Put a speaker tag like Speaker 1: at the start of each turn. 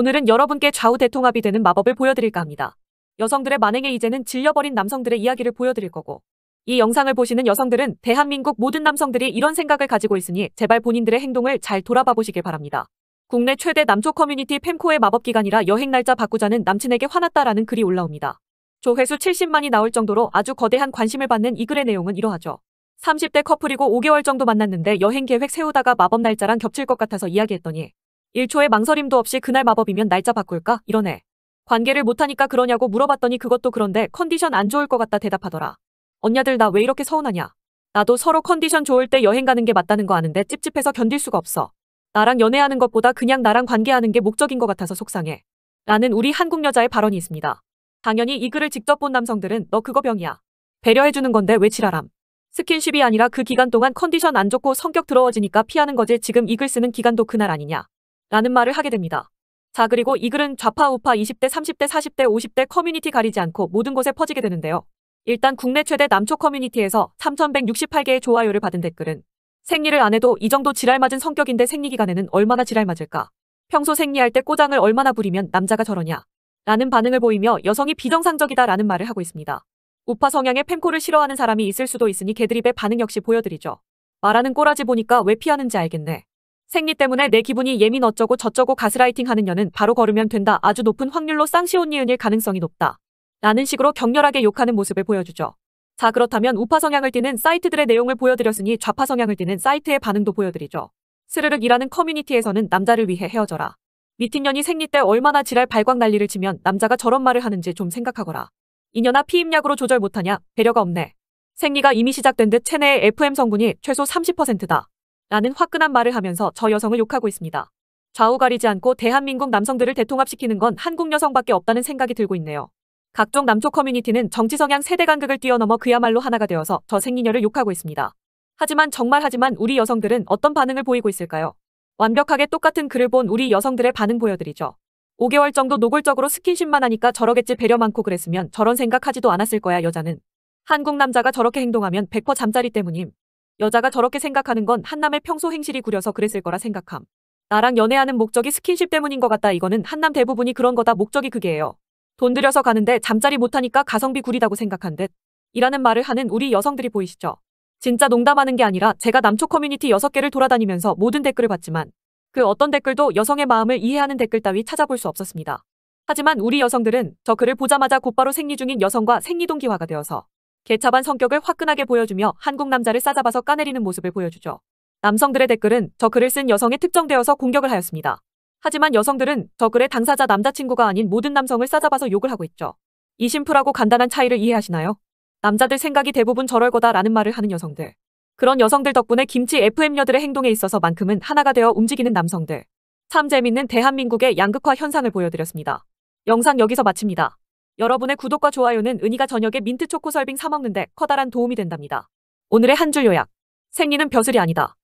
Speaker 1: 오늘은 여러분께 좌우 대통합이 되는 마법을 보여드릴까 합니다. 여성들의 만행에 이제는 질려버린 남성들의 이야기를 보여드릴 거고 이 영상을 보시는 여성들은 대한민국 모든 남성들이 이런 생각을 가지고 있으니 제발 본인들의 행동을 잘 돌아봐 보시길 바랍니다. 국내 최대 남초 커뮤니티 펜코의 마법기간이라 여행 날짜 바꾸자는 남친에게 화났다라는 글이 올라옵니다. 조회수 70만이 나올 정도로 아주 거대한 관심을 받는 이 글의 내용은 이러하죠. 30대 커플이고 5개월 정도 만났는데 여행 계획 세우다가 마법 날짜랑 겹칠 것 같아서 이야기했더니 1초의 망설임도 없이 그날 마법이면 날짜 바꿀까? 이러네. 관계를 못하니까 그러냐고 물어봤더니 그것도 그런데 컨디션 안 좋을 것 같다 대답하더라. 언니들 나 왜 이렇게 서운하냐. 나도 서로 컨디션 좋을 때 여행 가는 게 맞다는 거 아는데 찝찝해서 견딜 수가 없어. 나랑 연애하는 것보다 그냥 나랑 관계하는 게 목적인 것 같아서 속상해. 라는 우리 한국 여자의 발언이 있습니다. 당연히 이 글을 직접 본 남성들은 너 그거 병이야. 배려해주는 건데 왜 지랄함. 스킨십이 아니라 그 기간 동안 컨디션 안 좋고 성격 더러워지니까 피하는 거지 지금 이 글 쓰는 기간도 그날 아니냐. 라는 말을 하게 됩니다. 자 그리고 이 글은 좌파 우파 20대 30대 40대 50대 커뮤니티 가리지 않고 모든 곳에 퍼지게 되는데요. 일단 국내 최대 남초 커뮤니티에서 3168개의 좋아요를 받은 댓글은 생리를 안 해도 이 정도 지랄맞은 성격인데 생리기간에는 얼마나 지랄맞을까 평소 생리할 때 꼬장을 얼마나 부리면 남자가 저러냐 라는 반응을 보이며 여성이 비정상적이다 라는 말을 하고 있습니다. 우파 성향의 fem코를 싫어하는 사람이 있을 수도 있으니 개드립의 반응 역시 보여드리죠. 말하는 꼬라지 보니까 왜 피하는지 알겠네. 생리 때문에 내 기분이 예민 어쩌고 저쩌고 가스라이팅 하는 년은 바로 걸으면 된다. 아주 높은 확률로 쌍시온 이은일 가능성이 높다. 라는 식으로 격렬하게 욕하는 모습을 보여주죠. 자 그렇다면 우파 성향을 띠는 사이트들의 내용을 보여드렸으니 좌파 성향을 띠는 사이트의 반응도 보여드리죠. 스르륵이라는 커뮤니티에서는 남자를 위해 헤어져라. 미팅년이 생리 때 얼마나 지랄 발광 난리를 치면 남자가 저런 말을 하는지 좀 생각하거라. 이년아 피임약으로 조절 못하냐? 배려가 없네. 생리가 이미 시작된 듯 체내의 FM 성분이 최소 30%다. 라는 화끈한 말을 하면서 저 여성을 욕하고 있습니다. 좌우 가리지 않고 대한민국 남성들을 대통합시키는 건 한국 여성밖에 없다는 생각이 들고 있네요. 각종 남초 커뮤니티는 정치 성향 세대 간극을 뛰어넘어 그야말로 하나가 되어서 저 생리녀를 욕하고 있습니다. 하지만 정말 하지만 우리 여성들은 어떤 반응을 보이고 있을까요? 완벽하게 똑같은 글을 본 우리 여성들의 반응 보여드리죠. 5개월 정도 노골적으로 스킨십만 하니까 저러겠지 배려 많고 그랬으면 저런 생각하지도 않았을 거야 여자는. 한국 남자가 저렇게 행동하면 100% 잠자리 때문임. 여자가 저렇게 생각하는 건 한남의 평소 행실이 구려서 그랬을 거라 생각함. 나랑 연애하는 목적이 스킨십 때문인 것 같다 이거는 한남 대부분이 그런 거다 목적이 그게예요. 돈 들여서 가는데 잠자리 못하니까 가성비 구리다고 생각한 듯. 이라는 말을 하는 우리 여성들이 보이시죠? 진짜 농담하는 게 아니라 제가 남초 커뮤니티 6개를 돌아다니면서 모든 댓글을 봤지만 그 어떤 댓글도 여성의 마음을 이해하는 댓글 따위 찾아볼 수 없었습니다. 하지만 우리 여성들은 저 글을 보자마자 곧바로 생리 중인 여성과 생리동기화가 되어서 개차반 성격을 화끈하게 보여주며 한국 남자를 싸잡아서 까내리는 모습을 보여주죠. 남성들의 댓글은 저 글을 쓴 여성에 특정되어서 공격을 하였습니다. 하지만 여성들은 저 글의 당사자 남자친구가 아닌 모든 남성을 싸잡아서 욕을 하고 있죠. 이 심플하고 간단한 차이를 이해하시나요? 남자들 생각이 대부분 저럴 거다라는 말을 하는 여성들. 그런 여성들 덕분에 김치 FM녀들의 행동에 있어서만큼은 하나가 되어 움직이는 남성들. 참 재밌는 대한민국의 양극화 현상을 보여드렸습니다. 영상 여기서 마칩니다. 여러분의 구독과 좋아요는 은희가 저녁에 민트초코 설빙 사 먹는데 커다란 도움이 된답니다. 오늘의 한 줄 요약. 생리는 벼슬이 아니다.